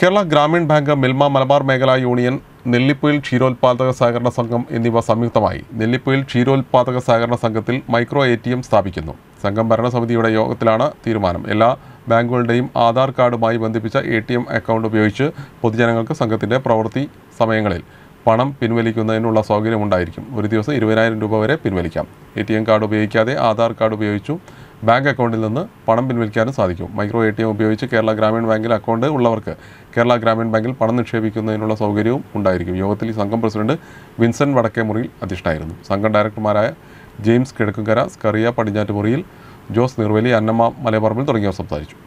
Kerala Gramin bank Milma Malabar മേഖലാ union നെല്ലിപ്പുയിൽ ക്ഷീരോത്പാദക സഹകരണ സംഘം എന്നിവ സംയുക്തമായി നെല്ലിപ്പുയിൽ ക്ഷീരോത്പാദക സഹകരണ സംഘത്തിൽ മൈക്രോ എ ടി എം സ്ഥാപിക്കുന്നു സംഘം ഭരണസമിതിയുടെ യോഗത്തിലാണ് തീരുമാനം എല്ലാ ബാങ്കുകളുടെയും ആധാർ കാർഡുമായി ബന്ധിപ്പിച്ച എ ടി എം അക്കൗണ്ട് ഉപയോഗിച്ച് പൊതുജനങ്ങൾക്ക് സംഘത്തിൻ്റെ പ്രവൃത്തി സമയങ്ങളിൽ പണം പിൻവലിക്കുന്നതിനുള്ള സൗകര്യമുണ്ടായിരിക്കും ഒരു ദിവസം ഇരുപതിനായിരം രൂപ വരെ പിൻവലിക്കാം എ ടി എം കാർഡ് ഉപയോഗിക്കാതെ ആധാർ കാർഡ് ഉപയോഗിച്ചു ബാങ്ക് അക്കൗണ്ടിൽ നിന്ന് പണം പിൻവലിക്കാനും സാധിക്കും മൈക്രോ എ ടി എം ഉപയോഗിച്ച് കേരള ഗ്രാമീൺ ബാങ്കിൽ അക്കൗണ്ട് ഉള്ളവർക്ക് കേരള ഗ്രാമീൺ ബാങ്കിൽ പണം നിക്ഷേപിക്കുന്നതിനുള്ള സൗകര്യവും ഉണ്ടായിരിക്കും യോഗത്തിൽ സംഘം പ്രസിഡന്റ് വിൻസെന്റ് വടക്കേമുറിയിൽ അധ്യക്ഷനായിരുന്നു സംഘം ഡയറക്ടർമാരായ ജെയിംസ് കിഴക്കുകര സ്കറിയ പടിഞ്ഞാറ്റുമുറിയിൽ ജോസ് നിർവലി അന്നമ്മ മലയപ്പറമ്പിൽ തുടങ്ങിയവർ സംസാരിച്ചു